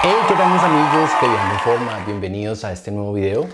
Hey, ¿qué tal mis amigos que Forma? Bienvenidos a este nuevo video.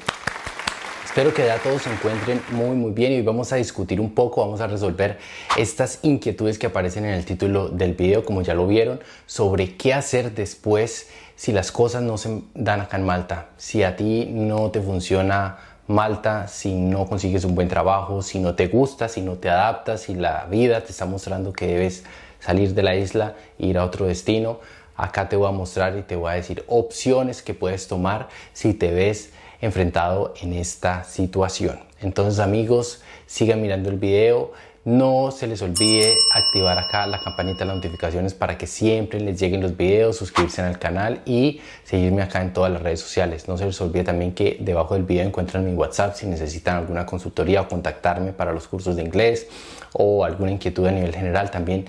Espero que ya todos se encuentren muy muy bien y hoy vamos a discutir un poco, vamos a resolver estas inquietudes que aparecen en el título del video, como ya lo vieron, sobre qué hacer después si las cosas no se dan acá en Malta, si a ti no te funciona Malta, si no consigues un buen trabajo, si no te gusta, si no te adaptas, si la vida te está mostrando que debes salir de la isla, ir a otro destino Acá te voy a mostrar y te voy a decir opciones que puedes tomar si te ves enfrentado en esta situación. Entonces amigos, sigan mirando el video. No se les olvide activar acá la campanita de notificaciones para que siempre les lleguen los videos, suscribirse al canal y seguirme acá en todas las redes sociales. No se les olvide también que debajo del video encuentran mi WhatsApp si necesitan alguna consultoría o contactarme para los cursos de inglés o alguna inquietud a nivel general. También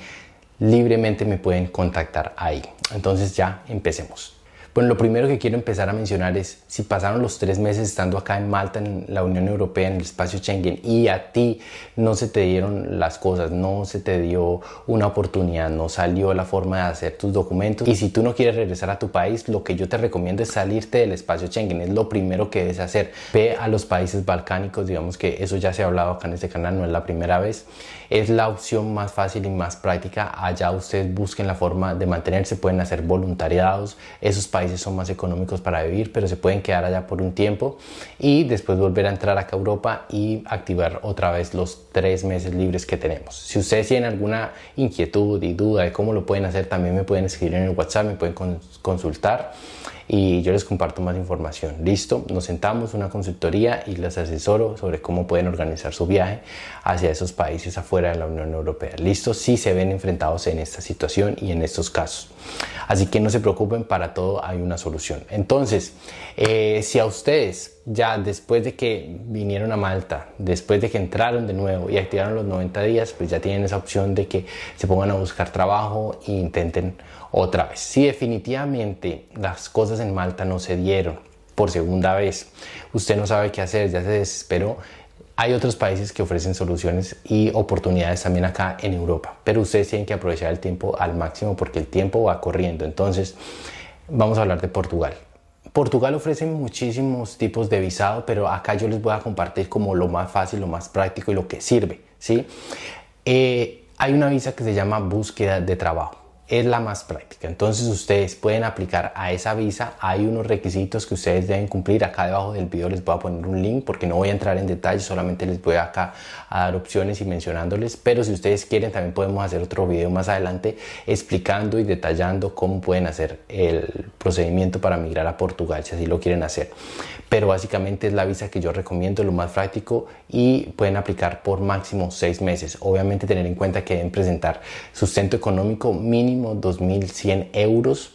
libremente me pueden contactar ahí. Entonces ya empecemos. Bueno, lo primero que quiero empezar a mencionar es, si pasaron los tres meses estando acá en Malta, en la Unión Europea, en el espacio Schengen, y a ti no se te dieron las cosas, no se te dio una oportunidad, no salió la forma de hacer tus documentos, y si tú no quieres regresar a tu país, lo que yo te recomiendo es salirte del espacio Schengen, es lo primero que debes hacer. Ve a los países balcánicos, digamos que eso ya se ha hablado acá en este canal, no es la primera vez, es la opción más fácil y más práctica, allá ustedes busquen la forma de mantenerse, pueden hacer voluntariados, esos países son más económicos para vivir, pero se pueden quedar allá por un tiempo y después volver a entrar acá a Europa y activar otra vez los tres meses libres que tenemos. Si ustedes tienen alguna inquietud y duda de cómo lo pueden hacer, también me pueden escribir en el WhatsApp, me pueden consultar y yo les comparto más información. Listo, nos sentamos una consultoría y les asesoro sobre cómo pueden organizar su viaje hacia esos países afuera de la Unión Europea. Listo, si se ven enfrentados en esta situación y en estos casos. Así que no se preocupen, para todo hay una solución. Entonces, eh, si a ustedes ya después de que vinieron a Malta, después de que entraron de nuevo y activaron los 90 días, pues ya tienen esa opción de que se pongan a buscar trabajo e intenten otra vez. Si definitivamente las cosas en Malta no se dieron por segunda vez, usted no sabe qué hacer, ya se desesperó, hay otros países que ofrecen soluciones y oportunidades también acá en Europa, pero ustedes tienen que aprovechar el tiempo al máximo porque el tiempo va corriendo. Entonces, vamos a hablar de Portugal. Portugal ofrece muchísimos tipos de visado, pero acá yo les voy a compartir como lo más fácil, lo más práctico y lo que sirve, ¿sí? Eh, hay una visa que se llama búsqueda de trabajo es la más práctica. Entonces ustedes pueden aplicar a esa visa. Hay unos requisitos que ustedes deben cumplir. Acá debajo del video les voy a poner un link porque no voy a entrar en detalle, solamente les voy acá a dar opciones y mencionándoles. Pero si ustedes quieren también podemos hacer otro video más adelante explicando y detallando cómo pueden hacer el procedimiento para migrar a Portugal si así lo quieren hacer. Pero básicamente es la visa que yo recomiendo, lo más práctico y pueden aplicar por máximo seis meses. Obviamente tener en cuenta que deben presentar sustento económico mínimo 2.100 euros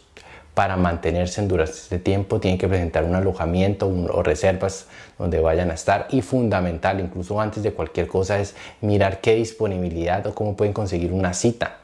para mantenerse en durante este tiempo tienen que presentar un alojamiento o reservas donde vayan a estar y fundamental incluso antes de cualquier cosa es mirar qué disponibilidad o cómo pueden conseguir una cita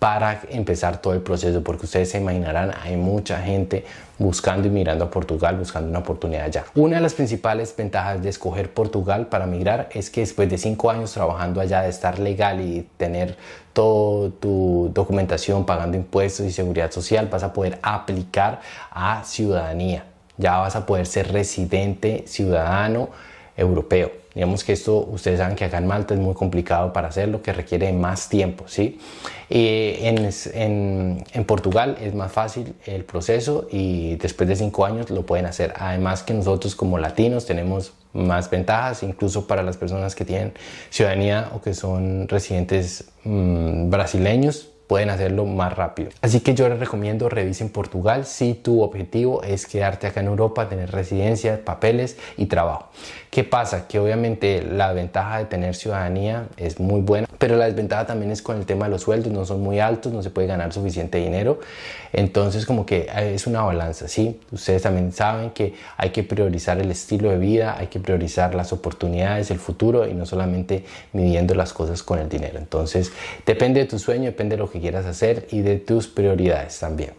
para empezar todo el proceso, porque ustedes se imaginarán, hay mucha gente buscando y mirando a Portugal, buscando una oportunidad allá. Una de las principales ventajas de escoger Portugal para migrar es que después de cinco años trabajando allá, de estar legal y tener toda tu documentación, pagando impuestos y seguridad social, vas a poder aplicar a ciudadanía. Ya vas a poder ser residente, ciudadano, europeo. Digamos que esto, ustedes saben que acá en Malta es muy complicado para hacerlo, que requiere más tiempo, ¿sí? Y eh, en, en, en, Portugal es más fácil el proceso y después de cinco años lo pueden hacer. Además que nosotros como latinos tenemos más ventajas, incluso para las personas que tienen ciudadanía o que son residentes mm, brasileños, pueden hacerlo más rápido. Así que yo les recomiendo revisen Portugal si tu objetivo es quedarte acá en Europa, tener residencia, papeles y trabajo. ¿Qué pasa? Que obviamente la ventaja de tener ciudadanía es muy buena, pero la desventaja también es con el tema de los sueldos, no son muy altos, no se puede ganar suficiente dinero. Entonces como que eh, es una balanza, ¿sí? Ustedes también saben que hay que priorizar el estilo de vida, hay que priorizar las oportunidades, el futuro y no solamente midiendo las cosas con el dinero. Entonces depende de tu sueño, depende de lo que quieras hacer y de tus prioridades también.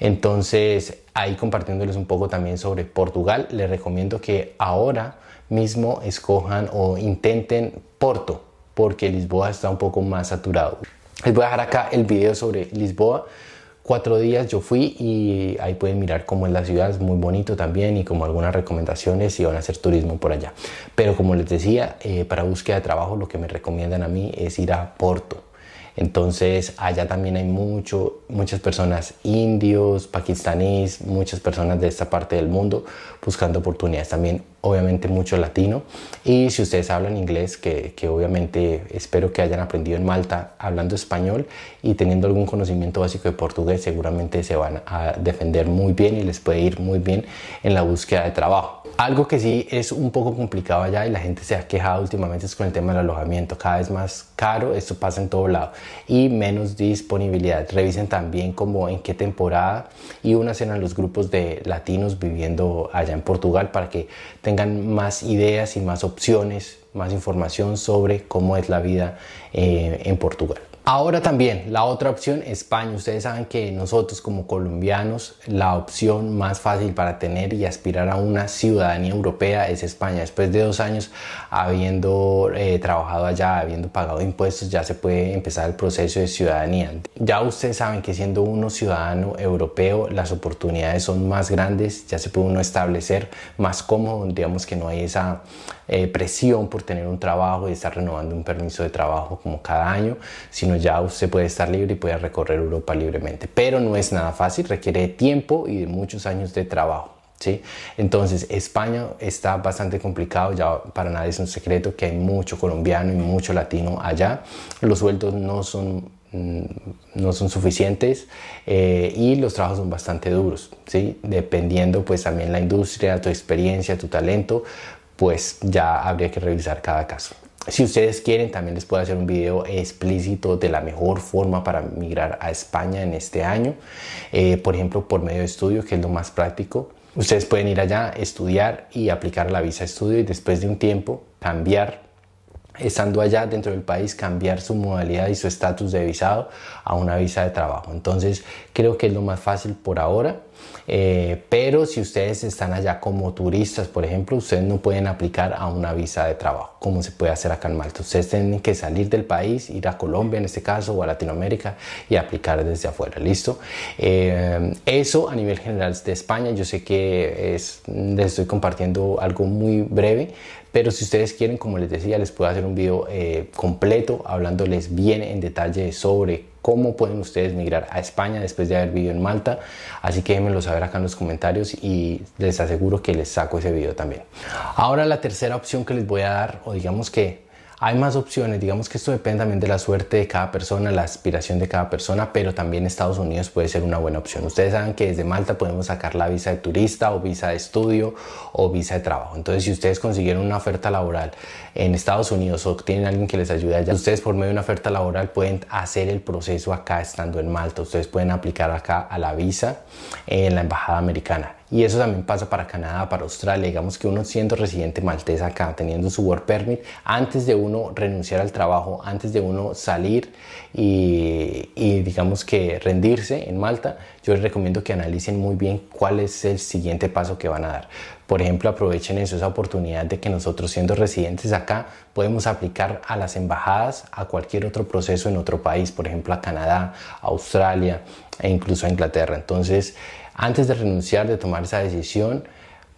Entonces, ahí compartiéndoles un poco también sobre Portugal, les recomiendo que ahora mismo escojan o intenten Porto, porque Lisboa está un poco más saturado. Les voy a dejar acá el video sobre Lisboa. Cuatro días yo fui y ahí pueden mirar cómo es la ciudad, es muy bonito también y como algunas recomendaciones si van a hacer turismo por allá. Pero como les decía, eh, para búsqueda de trabajo lo que me recomiendan a mí es ir a Porto entonces allá también hay mucho, muchas personas indios, pakistaníes, muchas personas de esta parte del mundo buscando oportunidades también obviamente mucho latino. Y si ustedes hablan inglés, que, obviamente espero que hayan aprendido en Malta hablando español y teniendo algún conocimiento básico de portugués, seguramente se van a defender muy bien y les puede ir muy bien en la búsqueda de trabajo. Algo que sí es un poco complicado allá y la gente se ha quejado últimamente es con el tema del alojamiento, cada vez más caro, esto pasa en todo lado y menos disponibilidad. Revisen también como en qué temporada y unas a los grupos de latinos viviendo allá en Portugal para que tengan tengan más ideas y más opciones, más información sobre cómo es la vida eh, en Portugal. Ahora también, la otra opción, España. Ustedes saben que nosotros como colombianos, la opción más fácil para tener y aspirar a una ciudadanía europea es España. Después de dos años habiendo eh, trabajado allá, habiendo pagado impuestos, ya se puede empezar el proceso de ciudadanía. Ya ustedes saben que siendo uno ciudadano europeo, las oportunidades son más grandes, ya se puede uno establecer más cómodo, digamos que no hay esa eh, presión por tener un trabajo y estar renovando un permiso de trabajo como cada año, sino ya usted puede estar libre y puede recorrer Europa libremente. Pero no es nada fácil, requiere de tiempo y de muchos años de trabajo. ¿Sí? Entonces, España está bastante complicado, ya para nadie es un secreto que hay mucho colombiano y mucho latino allá. Los sueldos no son, mm, no son suficientes eh, y los trabajos son bastante duros, ¿sí? Dependiendo pues también la industria, tu experiencia, tu talento, pues ya habría que revisar cada caso. Si ustedes quieren, también les puedo hacer un video explícito de la mejor forma para migrar a España en este año. Eh, por ejemplo, por medio de estudio, que es lo más práctico. Ustedes pueden ir allá, estudiar y aplicar la visa de estudio y después de un tiempo cambiar estando allá dentro del país cambiar su modalidad y su estatus de visado a una visa de trabajo. Entonces creo que es lo más fácil por ahora. Eh, pero si ustedes están allá como turistas, por ejemplo, ustedes no pueden aplicar a una visa de trabajo, como se puede hacer acá en Malta. Ustedes tienen que salir del país, ir a Colombia en este caso, o a Latinoamérica, y aplicar desde afuera, ¿listo? Eh, eso a nivel general de España, yo sé que es, les estoy compartiendo algo muy breve, pero si ustedes quieren, como les decía, les puedo hacer un video eh, completo hablándoles bien en detalle sobre cómo pueden ustedes migrar a España después de haber vivido en Malta. Así que déjenmelo saber acá en los comentarios y les aseguro que les saco ese video también. Ahora la tercera opción que les voy a dar, o digamos que hay más opciones, digamos que esto depende también de la suerte de cada persona, la aspiración de cada persona, pero también Estados Unidos puede ser una buena opción. Ustedes saben que desde Malta podemos sacar la visa de turista o visa de estudio o visa de trabajo. Entonces, si ustedes consiguieron una oferta laboral en Estados Unidos o tienen alguien que les ayude allá, ustedes por medio de una oferta laboral pueden hacer el proceso acá estando en Malta. Ustedes pueden aplicar acá a la visa en la Embajada Americana. Y eso también pasa para Canadá, para Australia. Digamos que uno siendo residente maltés acá, teniendo su work permit, antes de uno renunciar al trabajo, antes de uno salir y, y digamos que rendirse en Malta, yo les recomiendo que analicen muy bien cuál es el siguiente paso que van a dar. Por ejemplo, aprovechen eso, esa oportunidad de que nosotros siendo residentes acá podemos aplicar a las embajadas, a cualquier otro proceso en otro país, por ejemplo a Canadá, a Australia e incluso a Inglaterra. Entonces, antes de renunciar, de tomar esa decisión,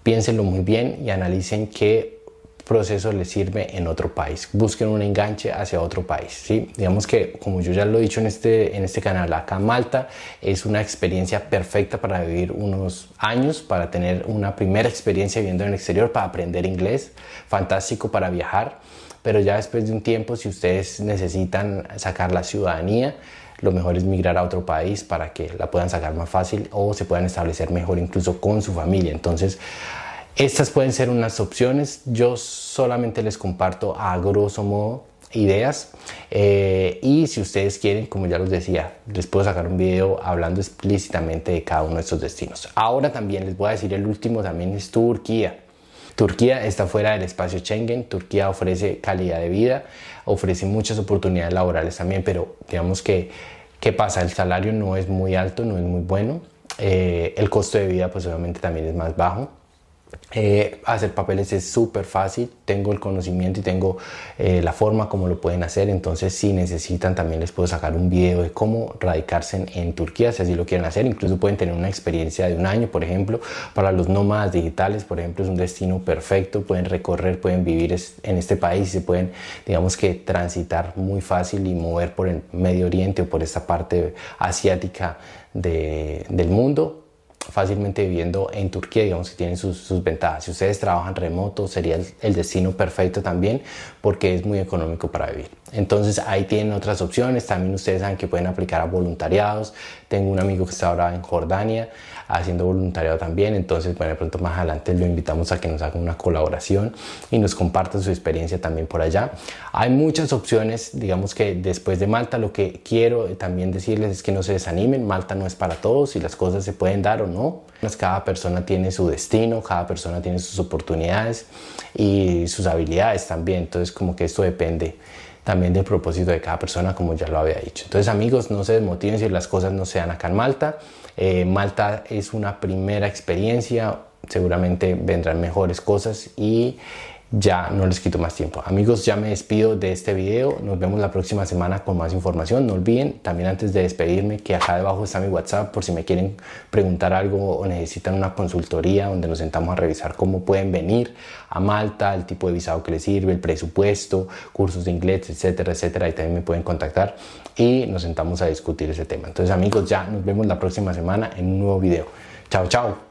piénsenlo muy bien y analicen qué proceso les sirve en otro país. Busquen un enganche hacia otro país. ¿sí? Digamos que, como yo ya lo he dicho en este, en este canal, acá Malta es una experiencia perfecta para vivir unos años, para tener una primera experiencia viviendo en el exterior, para aprender inglés, fantástico para viajar. Pero ya después de un tiempo, si ustedes necesitan sacar la ciudadanía, lo mejor es migrar a otro país para que la puedan sacar más fácil o se puedan establecer mejor incluso con su familia. Entonces, estas pueden ser unas opciones. Yo solamente les comparto a grosso modo ideas eh, y si ustedes quieren como ya los decía les puedo sacar un video hablando explícitamente de cada uno de estos destinos ahora también les voy a decir el último también es Turquía Turquía está fuera del espacio Schengen, Turquía ofrece calidad de vida, ofrece muchas oportunidades laborales también, pero digamos que, ¿qué pasa? El salario no es muy alto, no es muy bueno, eh, el costo de vida pues obviamente también es más bajo, eh, hacer papeles es súper fácil, tengo el conocimiento y tengo eh, la forma como lo pueden hacer, entonces si necesitan también les puedo sacar un video de cómo radicarse en, Turquía, si así lo quieren hacer, incluso pueden tener una experiencia de un año, por ejemplo, para los nómadas digitales, por ejemplo, es un destino perfecto, pueden recorrer, pueden vivir en este país, y se pueden, digamos que, transitar muy fácil y mover por el Medio Oriente o por esta parte asiática del mundo fácilmente viviendo en Turquía, digamos que tienen sus, sus ventajas. Si ustedes trabajan remoto, sería el, destino perfecto también porque es muy económico para vivir. Entonces ahí tienen otras opciones, también ustedes saben que pueden aplicar a voluntariados. Tengo un amigo que está ahora en Jordania, haciendo voluntariado también. Entonces, bueno, de pronto más adelante lo invitamos a que nos haga una colaboración y nos comparta su experiencia también por allá. Hay muchas opciones, digamos que después de Malta, lo que quiero también decirles es que no se desanimen. Malta no es para todos y las cosas se pueden dar o no. Pues cada persona tiene su destino, cada persona tiene sus oportunidades y sus habilidades también. Entonces, como que esto depende también del propósito de cada persona, como ya lo había dicho. Entonces, amigos, no se desmotiven si las cosas no sean acá en Malta. Eh, Malta es una primera experiencia, seguramente vendrán mejores cosas y ya no les quito más tiempo. Amigos, ya me despido de este video. Nos vemos la próxima semana con más información. No olviden también antes de despedirme que acá debajo está mi WhatsApp por si me quieren preguntar algo o necesitan una consultoría donde nos sentamos a revisar cómo pueden venir a Malta, el tipo de visado que les sirve, el presupuesto, cursos de inglés, etcétera, etcétera. Y también me pueden contactar y nos sentamos a discutir ese tema. Entonces amigos, ya nos vemos la próxima semana en un nuevo video. Chao, chao.